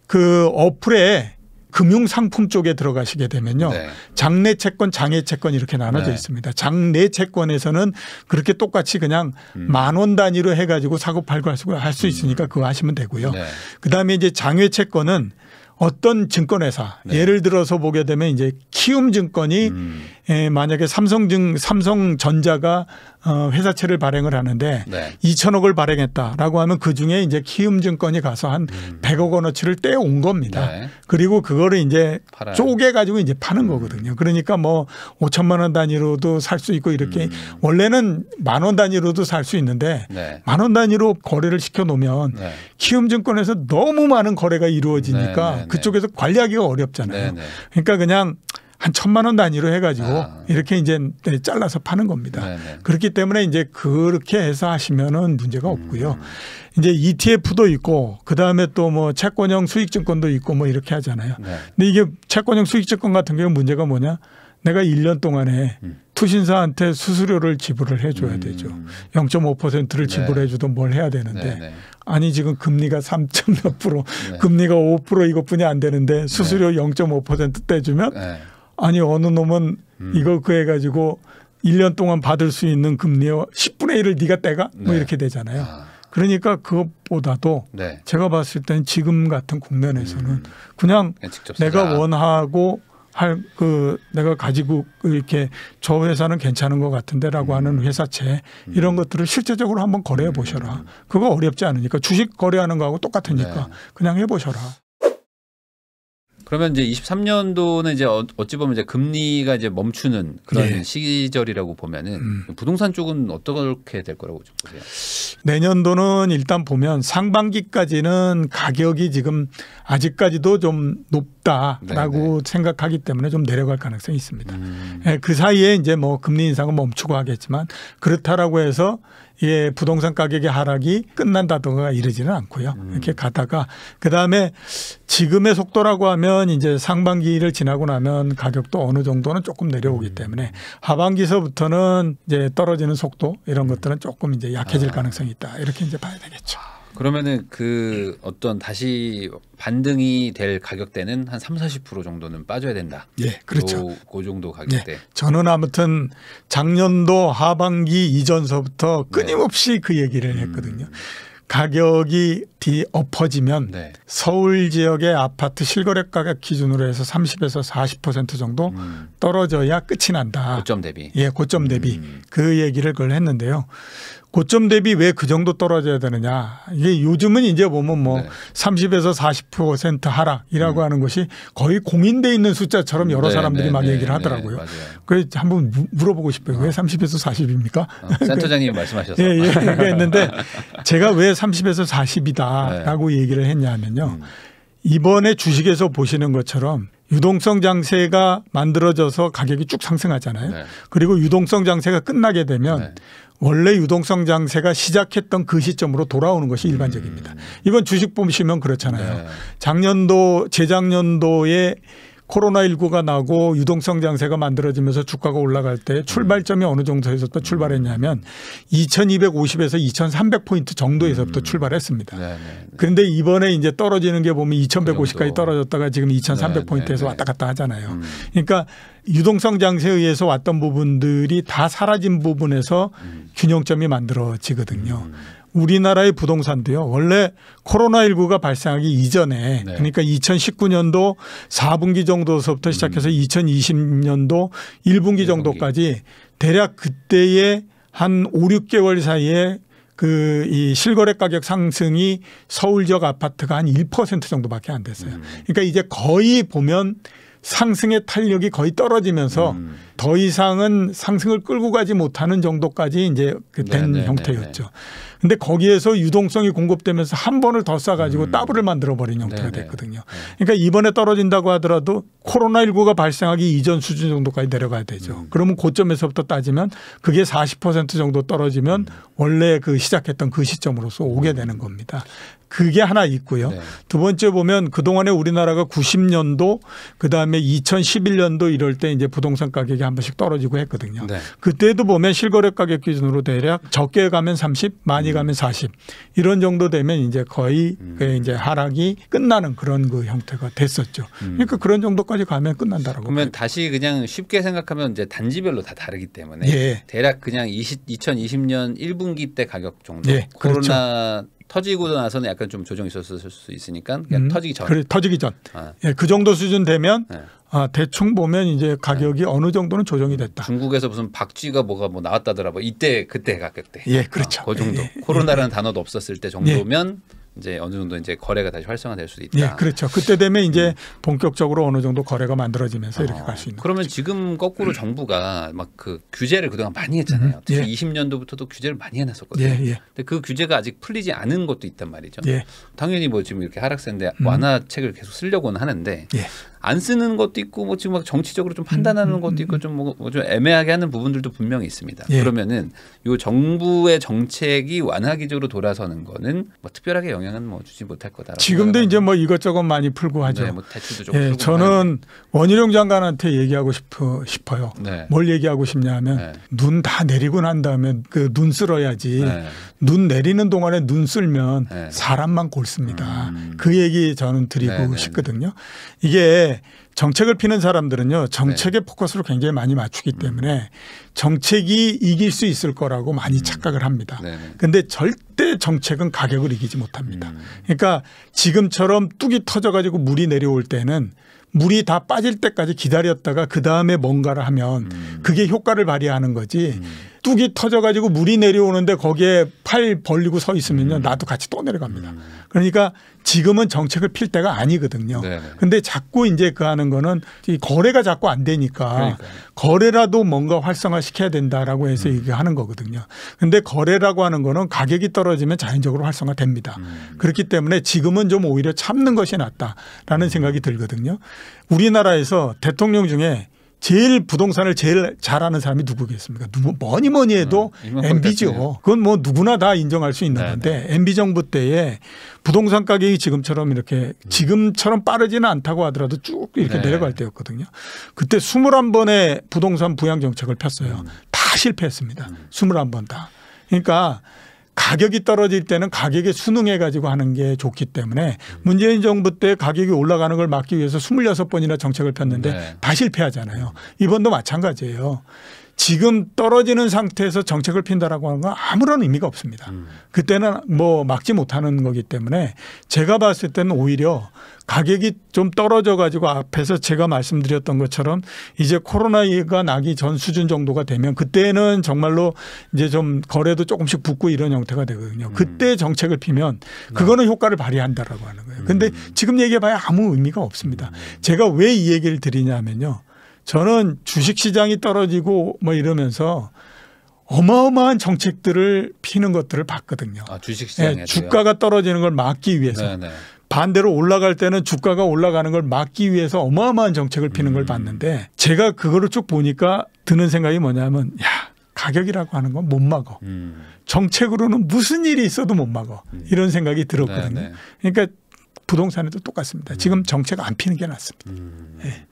그 어플에 금융 상품 쪽에 들어가시게 되면요. 네. 장내 채권, 장외 채권 이렇게 나눠져 네. 있습니다. 장내 채권에서는 그렇게 똑같이 그냥 음. 만원 단위로 해 가지고 사고 팔고 할수 음. 있으니까 음. 그거 하시면 되고요. 네. 그다음에 이제 장외 채권은 어떤 증권회사 네. 예를 들어서 보게 되면 이제 키움증권이 음. 에, 예, 만약에 삼성증 삼성전자가 어, 회사채를 발행을 하는데 네. 2천억을 발행했다라고 하면 그 중에 이제 키움증권이 가서 한 음. 100억 원어치를 떼 온 겁니다. 네. 그리고 그거를 이제 팔아요. 쪼개 가지고 이제 파는 음. 거거든요. 그러니까 뭐 5천만 원 단위로도 살 수 있고 이렇게 음. 원래는 만 원 단위로도 살 수 있는데 네. 만원 단위로 거래를 시켜 놓으면 네. 키움증권에서 너무 많은 거래가 이루어지니까 네, 네, 그쪽에서 관리하기가 어렵잖아요. 네네. 그러니까 그냥 한 천만 원 단위로 해가지고 아. 이렇게 이제 잘라서 파는 겁니다. 네네. 그렇기 때문에 이제 그렇게 해서 하시면은 문제가 없고요. 음. 이제 ETF도 있고 그 다음에 또 뭐 채권형 수익증권도 있고 뭐 이렇게 하잖아요. 네. 근데 이게 채권형 수익증권 같은 경우 문제가 뭐냐? 내가 1년 동안에 음. 투신사한테 수수료를 지불을 해줘야 음. 되죠. 0.5%를 지불해주든 네. 뭘 해야 되는데 네네. 네. 아니 지금 금리가 3점 몇 프로, 네. 금리가 5% 이것뿐이 안 되는데 수수료 네. 0.5% 떼주면 네. 아니 어느 놈은 음. 이거 그 해가지고 1년 동안 받을 수 있는 금리의 10분의 1을 네가 떼가 뭐 네. 이렇게 되잖아요. 아. 그러니까 그것보다도 네. 제가 봤을 때는 지금 같은 국면에서는 음. 그냥 내가 아. 원하고 할그 내가 가지고 이렇게 저 회사는 괜찮은 것 같은데라고 하는 음. 회사채 음. 이런 것들을 실제적으로 한번 거래해 음. 보셔라. 그거 어렵지 않으니까 주식 거래하는 거하고 똑같으니까 네. 그냥 해 보셔라. 그러면 이제 23년도는 이제 어, 어찌 보면 이제 금리가 이제 멈추는 그런 네. 시절이라고 보면은 음. 부동산 쪽은 어떻게 될 거라고 좀 보세요? 내년도는 일단 보면 상반기까지는 가격이 지금 아직까지도 좀 높다라고 네네. 네. 생각하기 때문에 좀 내려갈 가능성이 있습니다. 음. 예, 그 사이에 이제 뭐 금리 인상은 멈추고 하겠지만 그렇다라고 해서 예, 부동산 가격의 하락이 끝난다든가 이러지는 않고요. 음. 이렇게 가다가 그다음에 지금의 속도라고 하면 이제 상반기를 지나고 나면 가격도 어느 정도는 조금 내려오기 음. 때문에 하반기서부터는 이제 떨어지는 속도 이런 것들은 조금 이제 약해질 아. 가능성이 있다. 이렇게 이제 봐야 되겠죠. 그러면은 그 어떤 다시 반등이 될 가격대는 한 3, 40% 정도는 빠져야 된다. 예, 그렇죠. 그, 그 정도 예. 가격대. 예, 저는 아무튼 작년도 하반기 이전서부터 끊임없이 네. 그 얘기를 음. 했거든요. 음. 가격이 뒤 엎어지면 네. 서울 지역의 아파트 실거래 가가 기준으로 해서 30에서 40% 정도 음. 떨어져야 끝이 난다. 고점 대비. 예, 고점 대비. 음. 그 얘기를 그걸 했는데요. 고점 대비 왜 그 정도 떨어져야 되느냐. 이게 요즘은 이제 보면 뭐 네. 30에서 40% 하락이라고 음. 하는 것이 거의 공인돼 있는 숫자처럼 여러 네, 사람들이 네, 막 네, 얘기를 네, 하더라고요. 그래 한번 물어보고 싶어요. 어. 왜 30에서 40입니까? 어, 센터장님이 말씀하셨어요. *laughs* 예, 예, 예. 그랬는데 *laughs* 제가 왜 30에서 40이다. 있다라고 네. 얘기를 했냐면요. 음. 이번에 주식에서 보시는 것처럼 유동성 장세가 만들어져서 가격이 쭉 상승하잖아요. 네. 그리고 유동성 장세가 끝나게 되면 네. 원래 유동성 장세가 시작했던 그 시점으로 돌아오는 것이 일반적입니다. 음. 이번 주식 보시면 그렇잖아요. 네. 작년도 재작년도에 코로나19가 나고 유동성 장세가 만들어지면서 주가가 올라갈 때 출발점이 어느 정도에서또 출발했냐면 2250에서 2300포인트 정도에서부터 음. 출발했습니다. 네, 네, 네. 그런데 이번에 이제 떨어지는 게 보면 2150까지 떨어졌다가 지금 2300포인트에서 왔다 갔다 하잖아요. 음. 그러니까 유동성 장세에 의해서 왔던 부분들이 다 사라진 부분에서 음. 균형점이 만들어지거든요. 우리나라의 부동산도요. 원래 코로나19가 발생하기 이전에 네. 그러니까 2019년도 4분기 정도서부터 시작해서 음. 2020년도 1분기 1 정도까지 대략 그때의 한 5, 6개월 사이에 그 이 실거래 가격 상승이 서울 지역 아파트가 한 1% 정도밖에 안 됐어요. 음. 그러니까 이제 거의 보면 상승의 탄력이 거의 떨어지면서 음. 더 이상은 상승을 끌고 가지 못하는 정도까지 이제 그 네, 된 네네네네. 네, 형태였죠. 네. 근데 거기에서 유동성이 공급되면서 한 번을 더 싸가지고 음. 따블을 만들어 버린 형태가 됐거든요. 네. 그러니까 이번에 떨어진다고 하더라도 코로나 19가 발생하기 이전 수준 정도까지 내려가야 되죠. 음. 그러면 고점에서부터 따지면 그게 40% 정도 떨어지면 음. 원래 그 시작했던 그 시점으로서 오게 음. 되는 겁니다. 그게 하나 있고요. 네. 두 번째 보면 그동안에 우리나라가 90년도 그다음에 2011년도 이럴 때 이제 부동산 가격이 한 번씩 떨어지고 했거든요. 네. 그때도 보면 실거래 가격 기준으로 대략 적게 가면 30, 많이 음. 가면 40 이런 정도 되면 이제 거의 음. 이제 하락이 끝나는 그런 그 형태가 됐었죠. 음. 그러니까 그런 정도까지 가면 끝난다라고. 그러면 봐요. 다시 그냥 쉽게 생각하면 이제 단지별로 다 다르기 때문에 예. 대략 그냥 20, 2020년 1분기 때 가격 정도 예. 그렇죠. 코로나 그렇죠. 터지고 나서는 약간 좀 조정이 있었을 수 있으니까 그냥 음. 터지기 전. 그래, 터지기 전. 아. 예, 그 정도 수준 되면 네. 아, 대충 보면 이제 가격이 네. 어느 정도는 조정이 됐다. 중국에서 무슨 박쥐가 뭐가 뭐 나왔다더라. 뭐 이때 그때가 그대 예, 그렇죠. 어, 그 정도. 예, 예, 코로나라는 예. 단어도 없었을 때 정도면 예. 이제 어느 정도 이제 거래가 다시 활성화될 수도 있다. 예, 그렇죠. 그때 되면 이제 음. 본격적으로 어느 정도 거래가 만들어지면서 이렇게 아, 갈수 있는. 그러면 거죠. 지금 거꾸로 음. 정부가 막 그 규제를 그동안 많이 했잖아요. 음, 음. 특히 예. 20년도부터도 규제를 많이 해놨었거든요. 예, 예. 근데 그 규제가 아직 풀리지 않은 것도 있단 말이죠. 예. 당연히 뭐 지금 이렇게 하락세인데 음. 완화책을 계속 쓰려고는 하는데 예. 안 쓰는 것도 있고 뭐 지금 막 정치적으로 좀 판단하는 음, 음, 것도 음, 있고 좀뭐좀 음. 뭐좀 뭐 애매하게 하는 부분들도 분명히 있습니다. 예. 그러면은 요 정부의 정책이 완화기조로 돌아서는 거는 뭐 특별하게 영향은 뭐 주지 못할 거다. 지금도 이제 뭐 이것저것 많이 풀고 하죠. 네, 뭐 대출도 좀 예, 저는 원희룡 장관한테 얘기하고 싶어 싶어요. 네. 뭘 얘기하고 싶냐면 네. 눈다 내리고 난 다음에 그 눈 쓸어야지. 네. 눈 내리는 동안에 눈 쓸면 네. 사람만 골습니다. 음. 그 얘기 저는 드리고 네, 싶거든요. 이게 정책을 피는 사람들은요 정책에 네. 포커스를 굉장히 많이 맞추기 때문에 정책이 이길 수 있을 거라고 많이 음. 착각을 합니다. 네. 근데 절대 정책은 가격을 이기지 못합니다. 음. 그러니까 지금처럼 뚝이 터져 가지고 물이 내려올 때는 물이 다 빠질 때까지 기다렸다가 그 다음에 뭔가를 하면 음. 그게 효과를 발휘하는 거지. 음. 뚝이 터져가지고 물이 내려오는데 거기에 팔 벌리고 서 있으면요. 음. 나도 같이 또 내려갑니다. 음. 그러니까 지금은 정책을 필 때가 아니거든요. 그런데 네. 자꾸 이제 그 하는 거는 이 거래가 자꾸 안 되니까 그러니까요. 거래라도 뭔가 활성화 시켜야 된다라고 해서 음. 얘기하는 거거든요. 근데 거래라고 하는 거는 가격이 떨어지면 자연적으로 활성화 됩니다. 음. 그렇기 때문에 지금은 좀 오히려 참는 것이 낫다라는 음. 생각이 들거든요. 우리나라에서 대통령 중에 제일 부동산을 제일 잘하는 사람이 누구겠습니까? 뭐니 뭐니 해도 음, MB죠. 그건 뭐 누구나 다 인정할 수 있는 네네. 건데 MB 네. 정부 때에 부동산 가격이 지금처럼 이렇게 지금처럼 빠르지는 않다고 하더라도 쭉 이렇게 네. 내려갈 때였거든요. 그때 21번의 부동산 부양 정책을 폈어요. 음. 다 실패했습니다. 음. 21번 다. 그러니까 가격이 떨어질 때는 가격에 순응해 가지고 하는 게 좋기 때문에 문재인 정부 때 가격이 올라가는 걸 막기 위해서 26번이나 정책을 폈는데 네. 다 실패하잖아요. 이번도 마찬가지예요. 지금 떨어지는 상태에서 정책을 핀다라고 하는 건 아무런 의미가 없습니다. 음. 그때는 뭐 막지 못하는 거기 때문에 제가 봤을 때는 오히려 가격이 좀 떨어져 가지고 앞에서 제가 말씀드렸던 것처럼 이제 코로나가 나기 전 수준 정도가 되면 그때는 정말로 이제 좀 거래도 조금씩 붙고 이런 형태가 되거든요. 그때 음. 정책을 피면 음. 그거는 효과를 발휘한다라고 하는 거예요. 그런데 음. 지금 얘기해 봐야 아무 의미가 없습니다. 제가 왜 이 얘기를 드리냐면요. 저는 주식 시장이 떨어지고 뭐 이러면서 어마어마한 정책들을 피는 것들을 봤거든요. 아, 주식시장에 네, 예, 주가가 떨어지는 걸 막기 위해서. 네네. 네. 반대로 올라갈 때는 주가가 올라가는 걸 막기 위해서 어마어마한 정책을 피는 걸 음. 봤는데 제가 그거를 쭉 보니까 드는 생각이 뭐냐면 야 가격이라고 하는 건 못 막어. 음. 정책으로는 무슨 일이 있어도 못 막어. 음. 이런 생각이 들었거든요. 네네. 네. 그러니까 부동산에도 똑같습니다. 음. 지금 정책 안 피는 게 낫습니다. 네.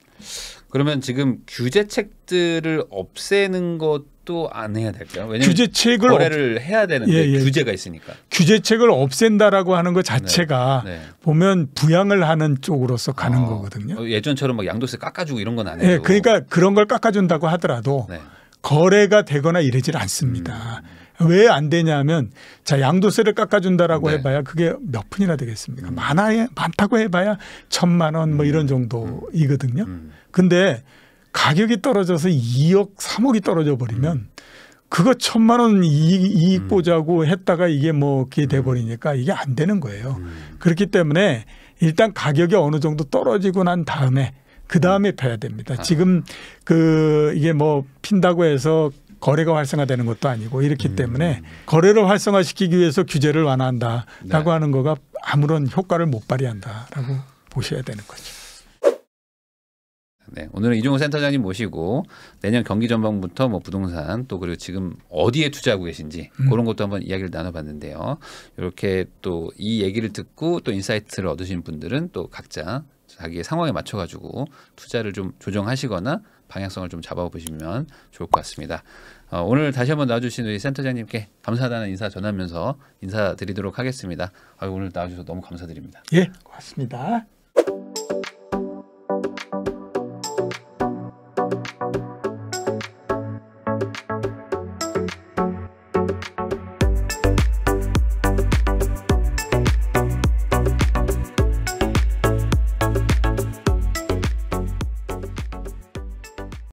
그러면 지금 규제책들을 없애는 것 생안 해야 될까요? 왜냐면 규제책을 거래를 해야 되는데 예, 예. 규제가 있으니까. 규제책을 없앤다라고 하는 것 자체가 네. 네. 보면 부양을 하는 쪽으로서 가는 아, 어, 거거든요. 예전처럼 막 양도세 깎아주고 이런 건아니요 네, 예, 그러니까 그런 걸 깎아준다고 하더라도 네. 거래가 되거나 이러질 않습니다. 음. 왜안 되냐면 자 양도세를 깎아준다라고 네. 해봐야 그게 몇 푼이나 되겠습니까? 음. 많아 많다고 해봐야 천만 원뭐 음. 이런 정도이거든요. 음. 음. 근데 가격이 떨어져서 2억, 3억이 떨어져 버리면 그거 천만 원 이익, 음. 보자고 했다가 이게 뭐 그게 음. 돼 버리니까 이게 안 되는 거예요. 음. 그렇기 때문에 일단 가격이 어느 정도 떨어지고 난 다음에 그 다음에 음. 펴야 됩니다. 아. 지금 그 이게 뭐 핀다고 해서 거래가 활성화되는 것도 아니고 이렇기 때문에 거래를 활성화시키기 위해서 규제를 완화한다라고 네. 하는 거가 아무런 효과를 못 발휘한다라고 보셔야 되는 거죠. 네. 오늘은 이종호 센터장님 모시고 내년 경기 전망부터 뭐 부동산 또 그리고 지금 어디에 투자하고 계신지 음. 그런 것도 한번 이야기를 나눠봤는데요. 이렇게 또 이 얘기를 듣고 또 인사이트를 얻으신 분들은 또 각자 자기의 상황에 맞춰가지고 투자를 좀 조정하시거나 방향성을 좀 잡아보시면 좋을 것 같습니다. 어, 오늘 다시 한번 나와주신 우리 센터장님께 감사하다는 인사 전하면서 인사드리도록 하겠습니다. 아, 오늘 나와주셔서 너무 감사드립니다. 예, 고맙습니다.